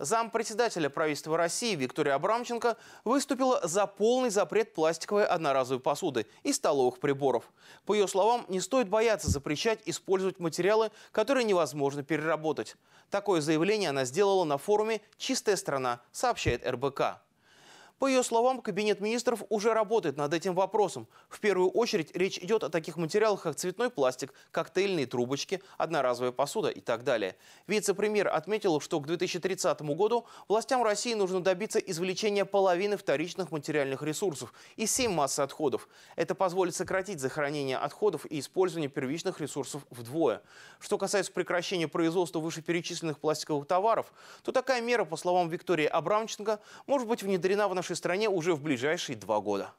Зампредседателя правительства России Виктория Абрамченко выступила за полный запрет пластиковой одноразовой посуды и столовых приборов. По ее словам, не стоит бояться запрещать использовать материалы, которые невозможно переработать. Такое заявление она сделала на форуме «Чистая страна», сообщает РБК. По ее словам, Кабинет министров уже работает над этим вопросом. В первую очередь речь идет о таких материалах, как цветной пластик, коктейльные трубочки, одноразовая посуда и так далее. Вице-премьер отметил, что к 2030 году властям России нужно добиться извлечения половины вторичных материальных ресурсов и 7 массы отходов. Это позволит сократить захоронение отходов и использование первичных ресурсов вдвое. Что касается прекращения производства вышеперечисленных пластиковых товаров, то такая мера, по словам Виктории Абрамченко, может быть внедрена в наш нашей стране уже в ближайшие два года.